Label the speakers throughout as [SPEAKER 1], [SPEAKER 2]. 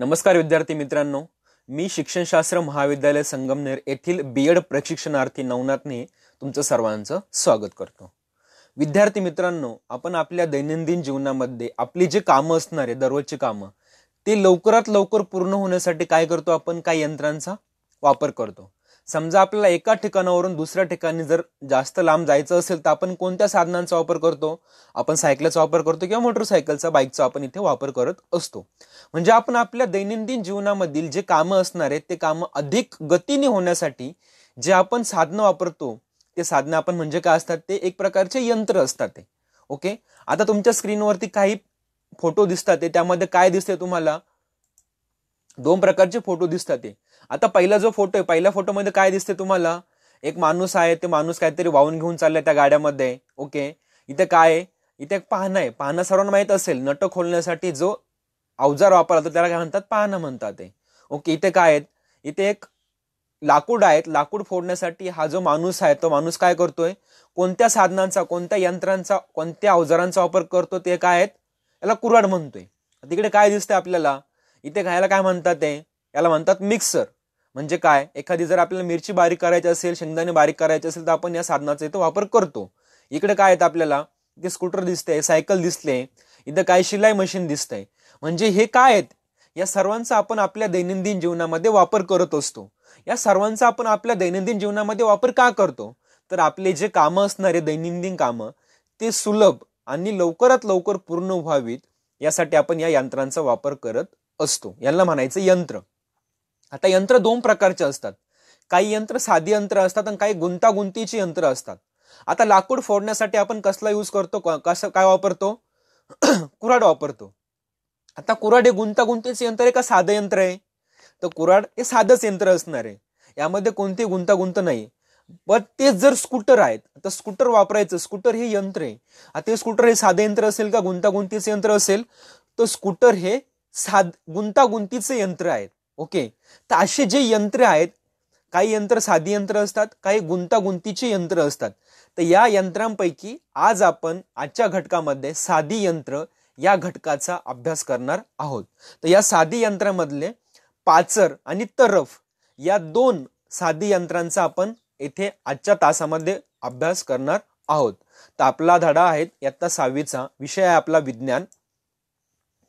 [SPEAKER 1] नमस्कार विद्यार्थी मित्रांनो मी शिक्षणशास्त्र महाविद्यालय संगमनेर येथील बी एड प्रशिक्षणार्थी नवनाथने तुमचं सर्वांचं स्वागत करतो विद्यार्थी मित्रांनो आपण आपल्या दैनंदिन जीवनामध्ये आपली जे कामं असणारे दररोजची कामं ते लवकरात लवकर पूर्ण होण्यासाठी काय करतो आपण काय यंत्रांचा वापर करतो समजा आपल्याला एका ठिकाणावरून दुसऱ्या ठिकाणी जर जास्त लांब जायचं असेल तर आपण कोणत्या साधनांचा वापर करतो आपण सायकलचा वापर करतो किंवा मोटरसायकलचा बाईकचा आपण इथे वापर करत असतो म्हणजे आपण आपल्या दैनंदिन जीवनामधील जे कामं असणार आहेत ते कामं अधिक गतीने होण्यासाठी जे आपण साधनं वापरतो ते साधनं आपण म्हणजे काय असतात ते एक प्रकारचे यंत्र असतात ते ओके आता तुमच्या स्क्रीनवरती काही फोटो दिसतात ते त्यामध्ये काय दिसते तुम्हाला दोन प्रकारचे फोटो दिसतात ते आता पहिला जो फोटो आहे पहिल्या फोटोमध्ये काय दिसते तुम्हाला एक माणूस आहे ते माणूस काहीतरी वाहून घेऊन चाललाय त्या गाड्यामध्ये ओके इथे काय आहे इथे एक पाहणं आहे पाहणा सर्वांना माहीत असेल नट खोलण्यासाठी जो अवजार वापरला त्याला काय म्हणतात पाहणा म्हणतात ते ओके इथे काय आहेत इथे एक लाकूड आहेत लाकूड फोडण्यासाठी हा जो माणूस आहे तो माणूस काय करतोय कोणत्या साधनांचा कोणत्या यंत्रांचा कोणत्या अवजारांचा वापर करतो ते काय आहेत याला कुऱ्हाड म्हणतोय तिकडे काय दिसतंय आपल्याला इथे खायला काय म्हणतात ते याला म्हणतात मिक्सर म्हणजे काय एखादी जर आपल्याला मिरची बारीक करायची असेल शेंगदाणे बारीक करायचे असेल तर आपण या साधनाचा इथं वापर करतो इकडे काय येतं आपल्याला इथे स्कूटर दिसते सायकल दिसते इथं काय शिलाई मशीन दिसतंय म्हणजे हे काय आहेत या सर्वांचा आपण आपल्या दैनंदिन जीवनामध्ये वापर करत असतो या सर्वांचा आपण आपल्या दैनंदिन जीवनामध्ये वापर का करतो तर आपले जे कामं असणारे दैनंदिन कामं ते सुलभ आणि लवकरात लवकर पूर्ण व्हावीत यासाठी आपण या यंत्रांचा वापर करत असतो यांना म्हणायचं यंत्र आता यंत्र दोन प्रकारचे असतात काही यंत्र साधी यंत्र असतात आणि काही गुंतागुंतीची यंत्र असतात आता लाकूड फोडण्यासाठी आपण कसला यूज करतो कसं काय वापरतो कुराड वापरतो आता कुराड हे गुंतागुंतीचे यंत्र आहे का साधं यंत्र आहे तर कुऱ्हाड हे साधंच यंत्र असणार आहे यामध्ये कोणती गुंतागुंत नाही पण ते जर स्कूटर आहेत तर स्कूटर वापरायचं स्कूटर हे यंत्र आहे आता स्कूटर हे साधं यंत्र असेल का गुंतागुंतीचं यंत्र असेल तर स्कूटर हे साध गुंतागुंतीचे यंत्र आहेत ओके तर असे जे यंत्र आहेत काही यंत्र साधी यंत्र असतात काही गुंतागुंतीचे यंत्र असतात तर या यंत्रांपैकी आज आपण आजच्या घटकामध्ये साधी यंत्र या घटकाचा अभ्यास करणार आहोत तर या साधी यंत्रामधले पाचर आणि तरफ या दोन साधी यंत्रांचा आपण येथे आजच्या तासामध्ये अभ्यास करणार आहोत तर आपला धडा आहे यात्ता सहावीचा विषय आहे आपला विज्ञान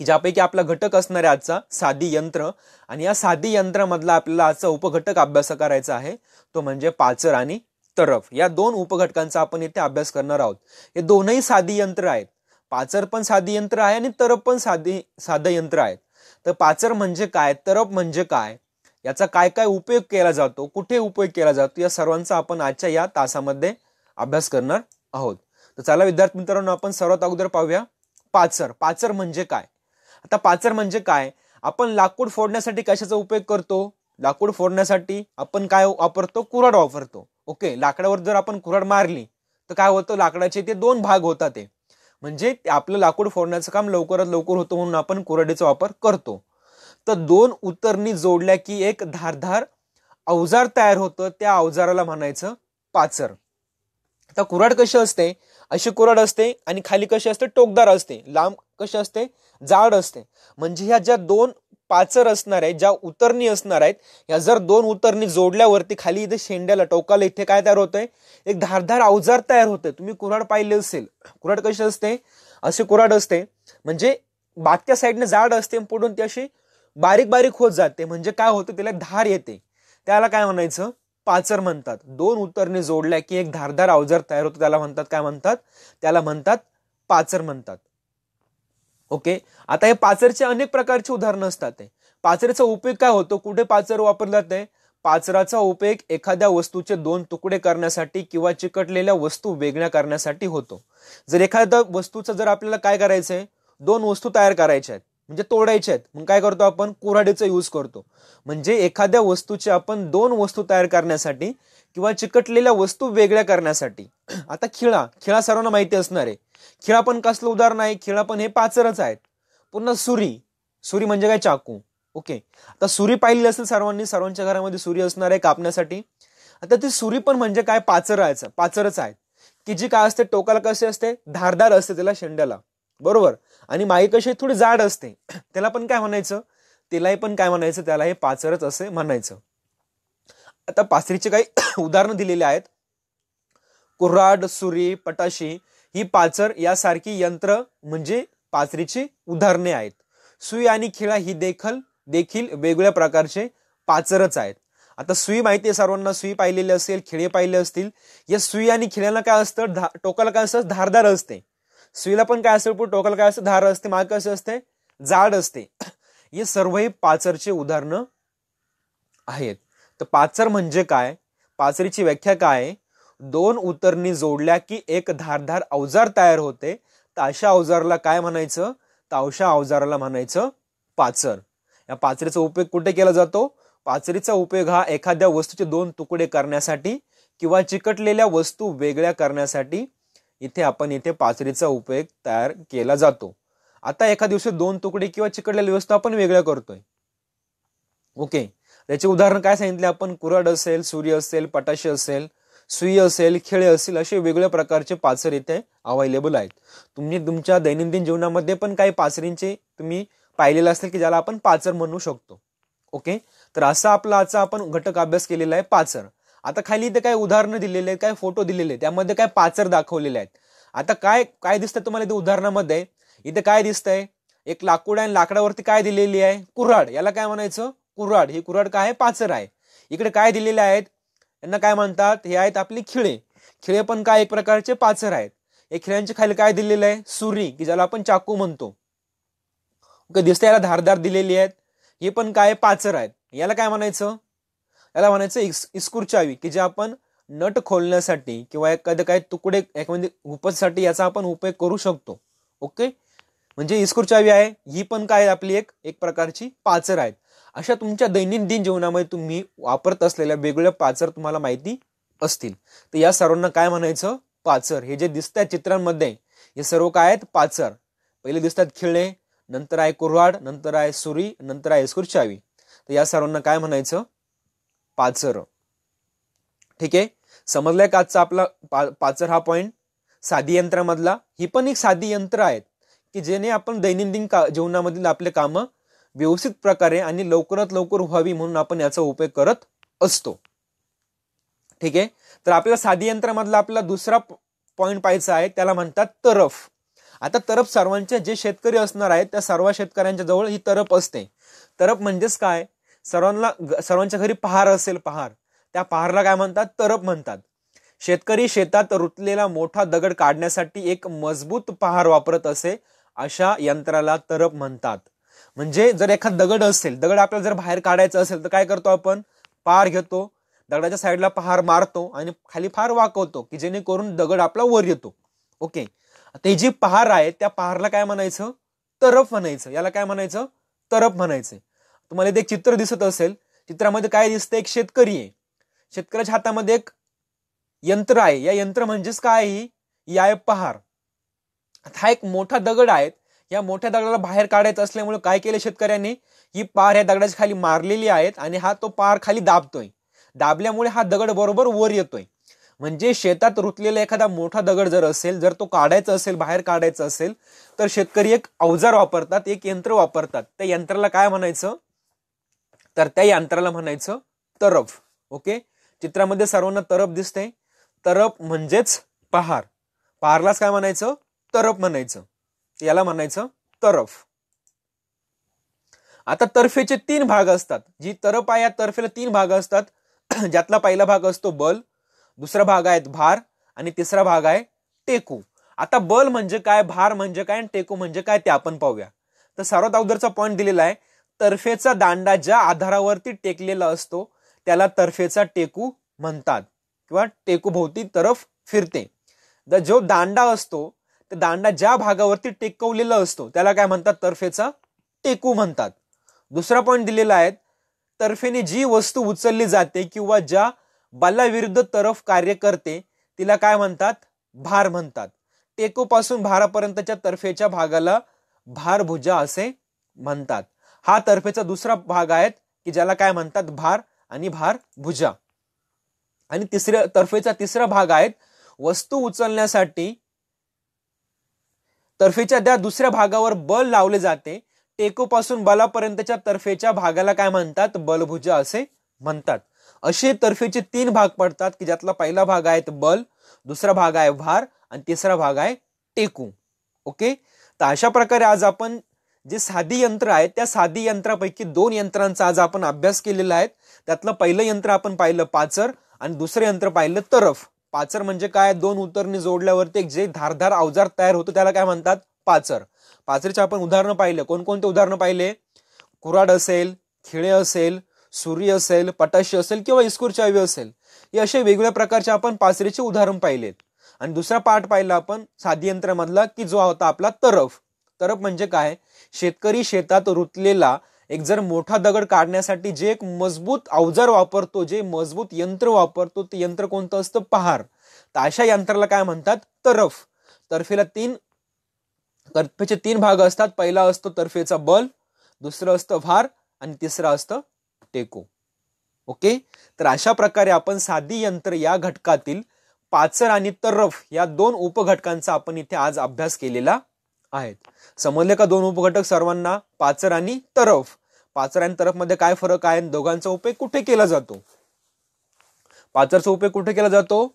[SPEAKER 1] की ज्यापैकी आपला घटक असणार आहे आजचा साधी यंत्र आणि या साधी यंत्रामधला आपल्याला आजचा उपघटक अभ्यास करायचा आहे तो म्हणजे पाचर आणि तरफ या दोन उपघटकांचा आपण इथे अभ्यास करणार आहोत हे दोनही साधी यंत्र आहेत पाचर पण साधी यंत्र आहे आणि तरफ पण साधी साधं यंत्र आहेत तर पाचर म्हणजे काय तरफ म्हणजे काय याचा काय काय उपयोग केला जातो कुठे उपयोग केला जातो या सर्वांचा आपण आजच्या या तासामध्ये अभ्यास करणार आहोत तर चला विद्यार्थी मित्रांनो आपण सर्वात अगोदर पाहूया पाचर पाचर म्हणजे काय आता पाचर म्हणजे काय आपण लाकूड फोडण्यासाठी कशाचा उपयोग करतो लाकूड फोडण्यासाठी आपण काय वापरतो कुऱ्हाड वापरतो ओके लाकडावर जर आपण कुऱ्हाड मारली तर काय होतं लाकडाचे ते दोन भाग होतात ते म्हणजे आपलं लाकूड फोडण्याचं काम लवकरात लवकर होतं म्हणून आपण कुऱ्हाडीचा वापर करतो तर दोन उतरणी जोडल्या की एक धारधार अवजार तयार होतं त्या अवजाराला म्हणायचं पाचर आता कुऱ्हाड कशी असते अशी कुऱ्हाड असते आणि खाली कशी असते टोकदार असते लांब कशी असते जाड असते म्हणजे ह्या ज्या दोन पाचर असणार आहेत ज्या उतरणी असणार आहेत या जर दोन उतरणी जोडल्यावरती खाली इथे शेंड्याला टोकाला इथे काय तयार होतंय एक धारधार अवजार तयार होतंय तुम्ही कुऱ्हाड पाहिले असेल कुऱ्हाड कशी असते असे कुऱ्हाड असते म्हणजे बाकीच्या साईडने जाड असते पुढून ती अशी बारीक बारीक होत जाते म्हणजे काय होतं त्याला धार येते त्याला काय म्हणायचं पाचर म्हणतात दोन उत्तरने जोडल्या की एक धारधार अवजार तयार होतो त्याला म्हणतात काय म्हणतात त्याला म्हणतात पाचर म्हणतात ओके आता हे पाचरचे अनेक प्रकारचे उदाहरणं असतात पाचरेचा उपयोग काय होतो कुठे पाचर वापरला जाते पाचराचा उपयोग एखाद्या वस्तूचे दोन तुकडे करण्यासाठी किंवा चिकटलेल्या वस्तू वेगळ्या करण्यासाठी होतो जर एखाद्या वस्तूचं जर आपल्याला काय करायचंय दोन वस्तू तयार करायच्या आहेत म्हणजे तोडायचे आहेत मग काय करतो आपण कुऱ्हाडीचा यूज करतो म्हणजे एखाद्या वस्तूचे आपण दोन वस्तू तयार करण्यासाठी किंवा चिकटलेल्या वस्तू वेगळ्या करण्यासाठी आता खिळा खिळा सर्वांना माहिती असणार आहे खिळा पण कसलं उदाहरण आहे खिळा पण हे पाचरच आहेत पुन्हा सुरी सुरी म्हणजे काय चाकू ओके आता सुरी पाहिली असेल सर्वांनी सर्वांच्या घरामध्ये सुरी असणार आहे कापण्यासाठी आता ती सुरी पण म्हणजे काय पाचर पाचरच आहेत की जी काय असते टोकाला कशी असते धारदार असते त्याला शेंड्याला बरोबर आणि माई कशी थोडी जाड असते त्याला पण काय म्हणायचं तिलाही पण काय म्हणायचं त्याला हे पाचरच असे म्हणायचं आता पाचरीचे काही उदाहरणं दिलेली आहेत कुऱ्हाड सुरी पटाशी ही पाचर यासारखी यंत्र म्हणजे पाचरीची उदाहरणे आहेत सुई आणि खिळा ही देखल देखील वेगवेगळ्या प्रकारचे पाचरच आहेत आता सुई माहिती आहे सर्वांना सुई पाहिलेली असेल खिळे पाहिले असतील या सुई आणि खिळ्याला काय असतं टोकाला काय असतं धारदार असते स्त्रीला पण काय असेल पण टोकाला काय असते धार असते माग कसे असते जाड असते हे सर्वही पाचरचे उदाहरणं आहेत तर पाचर म्हणजे काय पाचरीची व्याख्या काय दोन उतरणी जोडल्या की एक धारधार अवजार तयार होते तर अशा अवजाराला काय म्हणायचं तर अशा अवजाराला म्हणायचं पाचर या पाचरीचा उपयोग कुठे केला जातो पाचरीचा उपयोग हा एखाद्या वस्तूचे दोन तुकडे करण्यासाठी किंवा चिकटलेल्या वस्तू वेगळ्या करण्यासाठी इथे आपण इथे पाचरीचा उपयोग तयार केला जातो आता एका दिवशी दोन तुकडे किंवा चिकडलेल्या व्यवस्था आपण वेगळ्या करतोय ओके त्याचे उदाहरण काय सांगितले आपण कुरड असेल सूर्य असेल पटाशी असेल सुई असेल खेळे असेल असे वेगळ्या प्रकारचे पाचर इथे अवेलेबल आहेत तुम्ही तुमच्या दैनंदिन जीवनामध्ये पण काही पाचरींचे तुम्ही पाहिलेलं असेल की ज्याला आपण पाचर म्हणू शकतो ओके तर असा आपला आजचा आपण घटक अभ्यास केलेला आहे पाचर आता खाली इथे काय उदाहरणं दिलेले आहेत काय फोटो दिलेले आहेत त्यामध्ये काय पाचर दाखवलेले आहेत आता काय काय दिसतंय तुम्हाला इथे उदाहरणामध्ये इथे काय दिसतंय एक लाकूड आहे लाकडावरती काय दिलेली आहे कुऱ्हाड याला काय म्हणायचं कुऱ्हाड ही कुऱ्हाड काय आहे पाचर आहे इकडे काय दिलेले आहेत यांना काय म्हणतात हे आहेत आपली खिळे खिळे पण काय एक प्रकारचे पाचर आहेत या खिळ्यांच्या खाली काय दिलेलं आहे सुरी की ज्याला आपण चाकू म्हणतो ओके दिसतं याला धारदार दिलेली आहेत हे पण काय पाचर आहेत याला काय म्हणायचं याला म्हणायचं इस इस्कूर चावी की जे आपण नट खोलण्यासाठी किंवा एखादं काय तुकडे म्हणजे उपजसाठी याचा आपण उपयोग करू शकतो ओके म्हणजे इस्कूर चावी आहे ही पण काय आपली एक एक प्रकारची पाचर आहेत अशा तुमच्या दैनंदिन जीवनामध्ये तुम्ही वापरत असलेल्या वेगवेगळ्या पाचर तुम्हाला माहिती असतील तर या सर्वांना काय म्हणायचं पाचर हे जे दिसतात चित्रांमध्ये हे सर्व काय आहेत पाचर पहिले दिसतात खिळणे नंतर आहे कुरवाड नंतर आहे सुरी नंतर आहे इस्कूर चावी तर या सर्वांना काय म्हणायचं पाचर ठीक आहे समजलंय आजचा आपला पाचर हा पॉईंट साधी यंत्रामधला ही पण एक साधी यंत्र आहेत की जेने आपण दैनंदिन का जीवनामधील आपले काम व्यवस्थित प्रकारे आणि लवकरात लवकर व्हावी म्हणून आपण याचा उपयोग करत असतो ठीक आहे तर आपल्या साधी यंत्रामधला आपला दुसरा पॉईंट पाहायचा आहे त्याला म्हणतात तरफ आता तरफ सर्वांचे जे शेतकरी असणार आहेत त्या सर्व शेतकऱ्यांच्या जवळ ही तरफ असते तरफ म्हणजेच काय सर्वांना सर्वांच्या घरी पहार असेल पहार त्या पहारला काय म्हणतात तरप म्हणतात शेतकरी शेतात रुतलेला मोठा दगड काढण्यासाठी एक मजबूत पहार वापरत असे अशा यंत्राला तरप म्हणतात म्हणजे जर एखाद दगड असेल दगड आपल्याला जर बाहेर काढायचं असेल तर काय करतो आपण पहार घेतो दगडाच्या साईडला पहार मारतो आणि खाली फार वाकवतो की जेणेकरून दगड आपला वर येतो ओके ते जी पहार आहे त्या पहारला काय म्हणायचं तरफ म्हणायचं याला काय म्हणायचं तरफ म्हणायचं तुम्हाला ते एक चित्र दिसत असेल चित्रामध्ये काय दिसतं एक शेतकरी आहे शेतकऱ्याच्या हातामध्ये एक यंत्र आहे या यंत्र म्हणजेच काय ही या आहे पहार हा एक मोठा दगड आहे या मोठ्या दगडाला बाहेर काढायचं असल्यामुळे काय केलं शेतकऱ्यांनी ही पार या दगडाच्या खाली मारलेली आहेत आणि हा तो पार खाली दाबतोय दाबल्यामुळे हा दगड बरोबर वर येतोय म्हणजे शेतात रुतलेला एखादा मोठा दगड जर असेल जर तो काढायचा असेल बाहेर काढायचा असेल तर शेतकरी एक अवजार वापरतात एक यंत्र वापरतात त्या यंत्राला काय म्हणायचं तर त्या यंत्राला म्हणायचं तरफ ओके चित्रामध्ये सर्वांना तरफ दिसते तरफ म्हणजेच पहार पहारलाच काय म्हणायचं तरफ म्हणायचं याला म्हणायचं तरफ आता तर्फेचे तीन भाग असतात जी तरफ आहे या तर्फेला तीन भाग असतात ज्यातला पहिला भाग असतो बल दुसरा भाग आहे भार आणि तिसरा भाग आहे टेकू आता बल म्हणजे काय भार म्हणजे काय आणि टेकू म्हणजे काय ते आपण पाहूया तर सर्वात अगोदरचा पॉईंट दिलेला आहे तर्फेचा दांडा ज्या आधारावरती टेकलेला असतो त्याला तर्फेचा टेकू म्हणतात किंवा टेकूभोवती तरफ फिरते द जो दांडा असतो तर दांडा ज्या भागावरती टेकवलेला असतो त्याला काय म्हणतात तर्फेचा टेकू म्हणतात दुसरा पॉईंट दिलेला आहे तर्फेने जी वस्तू उचलली जाते किंवा ज्या बलाविरुद्ध तरफ कार्य करते तिला काय म्हणतात भार म्हणतात टेकूपासून भारापर्यंतच्या तर्फेच्या भागाला भारभुजा असे म्हणतात हा तर्फेचा दुसरा भाग आहे की ज्याला काय म्हणतात भार आणि भार भुजा आणि तिसऱ्या तर्फेचा तिसरा भाग आहेत वस्तू उचलण्यासाठी तर्फेच्या त्या दुसऱ्या भागावर बल लावले जाते टेकोपासून बलापर्यंतच्या तर्फेच्या भागाला काय म्हणतात बलभुजा असे म्हणतात असे तर्फेचे तीन भाग पडतात की ज्यातला पहिला भाग आहे बल दुसरा भाग आहे भार आणि तिसरा भाग आहे टेकू ओके तर अशा प्रकारे आज आपण जे साधी यंत्र आहे त्या साधी यंत्रापैकी दोन यंत्रांचा आज आपण अभ्यास केलेला आहे त्यातलं पहिलं यंत्र आपण पाहिलं पाचर आणि दुसरं यंत्र पाहिलं तरफ पाचर म्हणजे काय दोन उतरणे जोडल्यावरती एक जे धारधार अवजार तयार होतो त्याला काय म्हणतात पाचर पाचरीचे आपण उदाहरणं पाहिले कोणकोणते उदाहरणं पाहिले कुराड असेल खिळे असेल सूर्य असेल पटाशी असेल किंवा इस्कूर चावी असेल हे असे वेगवेगळ्या प्रकारचे आपण पाचरीचे उदाहरण पाहिलेत आणि दुसरा पाठ पाहिला आपण साधी यंत्रामधला की जो होता आपला तरफ तरप म्हणजे काय शेतकरी शेतात रुतलेला एक जर मोठा दगड काढण्यासाठी जे एक मजबूत अवजार वापरतो जे मजबूत यंत्र वापरतो ते यंत्र कोणतं असतं पहार तर अशा यंत्राला काय म्हणतात तरफ तर्फेला तीन तर्फेचे तीन भाग असतात पहिला असतो तर्फेचा बल दुसरं असतं भार आणि तिसरं असतं टेको ओके तर अशा प्रकारे आपण साधी यंत्र या घटकातील पाचर आणि तरफ या दोन उपघटकांचा आपण इथे आज अभ्यास केलेला आहेत समजले का दोन उपघटक सर्वांना पाचर आणि तरफ पाचर आणि तरफ मध्ये काय फरक आहे दोघांचा उपयोग कुठे केला जातो पाचरचा उपयोग कुठे केला जातो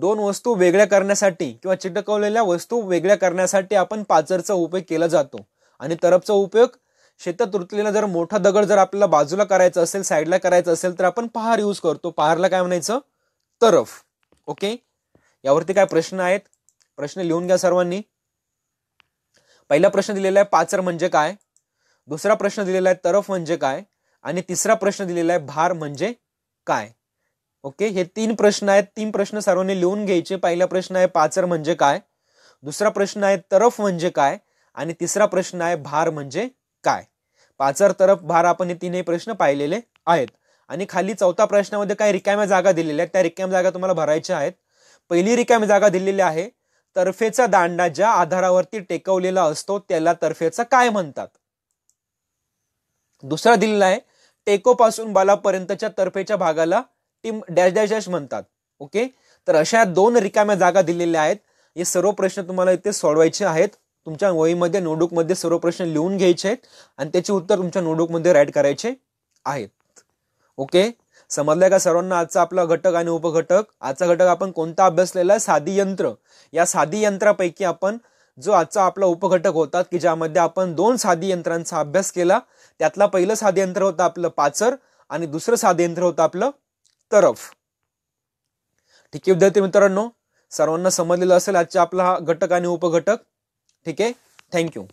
[SPEAKER 1] दोन वस्तू वेगळ्या करण्यासाठी किंवा चिटकवलेल्या वस्तू वेगळ्या करण्यासाठी आपण पाचरचा उपयोग केला जातो आणि तरफचा उपयोग शेतात रुतलेला जर मोठा दगड जर आपल्याला बाजूला करायचा असेल साईडला करायचा असेल तर आपण पहार यूज करतो पहारला काय म्हणायचं तरफ ओके यावरती काय प्रश्न आहेत प्रश्न लिहून घ्या सर्वांनी पहिला प्रश्न दिलेला आहे पाचर म्हणजे काय दुसरा प्रश्न दिलेला आहे तरफ म्हणजे काय आणि तिसरा प्रश्न दिलेला आहे भार म्हणजे काय ओके हे तीन प्रश्न आहेत तीन प्रश्न सर्वांनी लिहून घ्यायचे पहिला प्रश्न आहे पाचर म्हणजे काय दुसरा प्रश्न आहे तरफ म्हणजे काय आणि तिसरा प्रश्न आहे भार म्हणजे काय पाचर तरफ भार आपण हे तीनही प्रश्न पाहिलेले आहेत आणि खाली चौथा प्रश्नामध्ये काही रिकाम्या जागा दिलेल्या आहेत त्या रिकाम्या जागा तुम्हाला भरायच्या आहेत पहिली रिकाम्या जागा दिलेली आहे तर्फेचा दांडा ज्या आधारावरती टेकवलेला असतो त्याला तर्फेचा काय म्हणतात दुसरा दिलेला आहे टेकोपासून बालापर्यंतच्या तर्फेच्या भागाला टीम डॅश डॅश डॅश म्हणतात ओके तर अशा दोन रिकाम्या जागा दिलेल्या आहेत हे सर्व प्रश्न तुम्हाला इथे सोडवायचे आहेत तुमच्या वहीमध्ये नोटबुकमध्ये सर्व प्रश्न लिहून घ्यायचे आहेत आणि त्याचे उत्तर तुमच्या नोटबुकमध्ये राईट करायचे आहेत ओके समजलंय का सर्वांना आजचा आपला घटक आणि उपघटक आजचा घटक आपण कोणता अभ्यासलेला आहे साधी यंत्र या साधी यंत्रापैकी आपण जो आजचा आपला उपघटक होता की ज्यामध्ये आपण दोन साधी यंत्रांचा अभ्यास केला त्यातला पहिलं साधी यंत्र होतं आपलं पाचर आणि दुसरं साधी यंत्र होतं आपलं तरफ ठीक आहे विद्यार्थी मित्रांनो सर्वांना समजलेलं असेल आजचा आपला हा घटक आणि उपघटक ठीक आहे थँक्यू